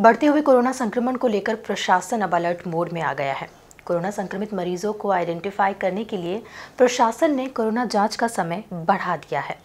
बढ़ते हुए कोरोना संक्रमण को लेकर प्रशासन अब अलर्ट मोड में आ गया है कोरोना संक्रमित मरीजों को आइडेंटिफाई करने के लिए प्रशासन ने कोरोना जांच का समय बढ़ा दिया है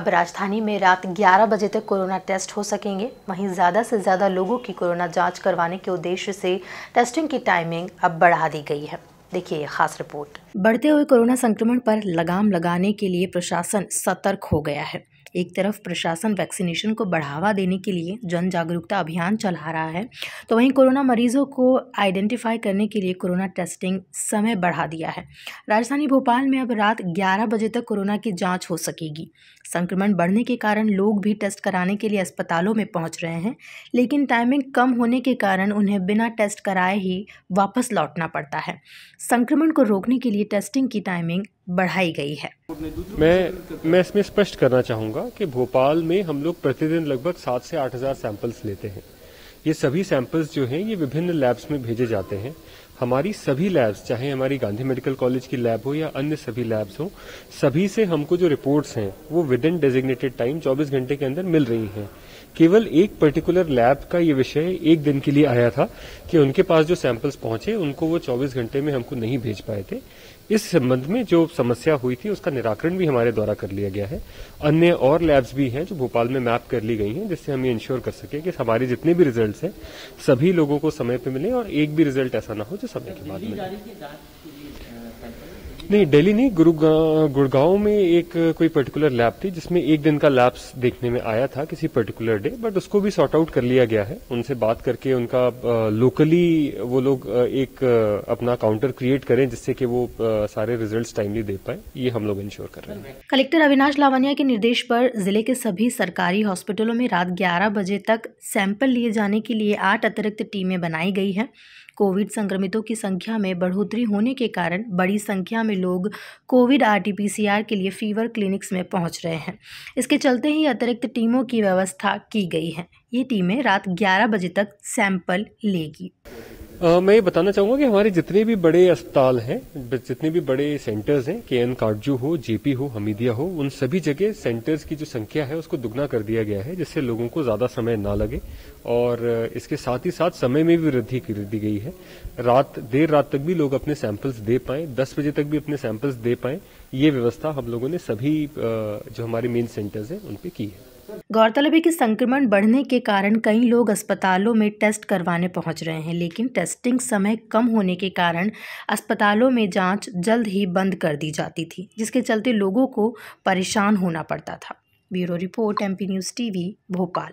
अब राजधानी में रात 11 बजे तक कोरोना टेस्ट हो सकेंगे वहीं ज़्यादा से ज़्यादा लोगों की कोरोना जांच करवाने के उद्देश्य से टेस्टिंग की टाइमिंग अब बढ़ा दी गई है देखिए ये खास रिपोर्ट बढ़ते हुए कोरोना संक्रमण पर लगाम लगाने के लिए प्रशासन सतर्क हो गया है एक तरफ प्रशासन वैक्सीनेशन को बढ़ावा देने के लिए जन जागरूकता अभियान चला रहा है तो वहीं कोरोना मरीजों को आइडेंटिफाई करने के लिए कोरोना टेस्टिंग समय बढ़ा दिया है राजधानी भोपाल में अब रात ग्यारह बजे तक कोरोना की जाँच हो सकेगी संक्रमण बढ़ने के कारण लोग भी टेस्ट कराने के लिए अस्पतालों में पहुँच रहे हैं लेकिन टाइमिंग कम होने के कारण उन्हें बिना टेस्ट कराए ही वापस लौटना पड़ता है संक्रमण को रोकने के लिए टेस्टिंग की टाइमिंग बढ़ाई गई है मैं मैं इसमें स्पष्ट करना चाहूंगा कि भोपाल में हम लोग प्रतिदिन लगभग सात से आठ हजार सैंपल्स लेते हैं ये सभी सैंपल्स जो हैं ये विभिन्न लैब्स में भेजे जाते हैं हमारी सभी लैब्स चाहे हमारी गांधी मेडिकल कॉलेज की लैब हो या अन्य सभी लैब्स हो सभी से हमको जो रिपोर्ट्स हैं वो विद इन डेजिग्नेटेड टाइम 24 घंटे के अंदर मिल रही हैं केवल एक पर्टिकुलर लैब का ये विषय एक दिन के लिए आया था कि उनके पास जो सैंपल्स पहुंचे उनको वो 24 घंटे में हमको नहीं भेज पाए थे इस संबंध में जो समस्या हुई थी उसका निराकरण भी हमारे द्वारा कर लिया गया है अन्य और लैब्स भी हैं जो भोपाल में मैप कर ली गई हैं जिससे हम ये इंश्योर कर सके कि हमारे जितने भी रिजल्ट हैं सभी लोगों को समय पर मिले और एक भी रिजल्ट ऐसा ना हो जो समय के बाद मिले नहीं दिल्ली नहीं गुड़गांव में एक कोई पर्टिकुलर लैब थी जिसमें एक दिन का लैब्स देखने में आया था किसी पर्टिकुलर डे बट उसको भी सॉर्ट आउट कर लिया गया है उनसे बात करके उनका लोकली वो लोग एक अपना काउंटर क्रिएट करें जिससे कि वो सारे रिजल्ट्स टाइमली दे पाए ये हम लोग इंश्योर कर रहे हैं कलेक्टर अविनाश लावानिया के निर्देश पर जिले के सभी सरकारी हॉस्पिटलों में रात ग्यारह बजे तक सैंपल लिए जाने के लिए आठ अतिरिक्त टीमें बनाई गई है कोविड संक्रमितों की संख्या में बढ़ोतरी होने के कारण बड़ी संख्या में लोग कोविड आरटीपीसीआर के लिए फीवर क्लिनिक्स में पहुंच रहे हैं इसके चलते ही अतिरिक्त टीमों की व्यवस्था की गई है ये टीमें रात ग्यारह बजे तक सैंपल लेगी मैं ये बताना चाहूंगा कि हमारे जितने भी बड़े अस्पताल हैं जितने भी बड़े सेंटर्स हैं के एन काटजू हो जेपी हो हमीदिया हो उन सभी जगह सेंटर्स की जो संख्या है उसको दुगना कर दिया गया है जिससे लोगों को ज्यादा समय ना लगे और इसके साथ ही साथ समय में भी वृद्धि कर दी गई है रात देर रात तक भी लोग अपने सैंपल्स दे पाए दस बजे तक भी अपने सैंपल्स दे पाए ये व्यवस्था हम लोगों ने सभी जो हमारे मेन सेंटर्स हैं उन पर की है गौरतलब है कि संक्रमण बढ़ने के कारण कई लोग अस्पतालों में टेस्ट करवाने पहुंच रहे हैं लेकिन टेस्टिंग समय कम होने के कारण अस्पतालों में जांच जल्द ही बंद कर दी जाती थी जिसके चलते लोगों को परेशान होना पड़ता था bureau report MP news TV Bhopal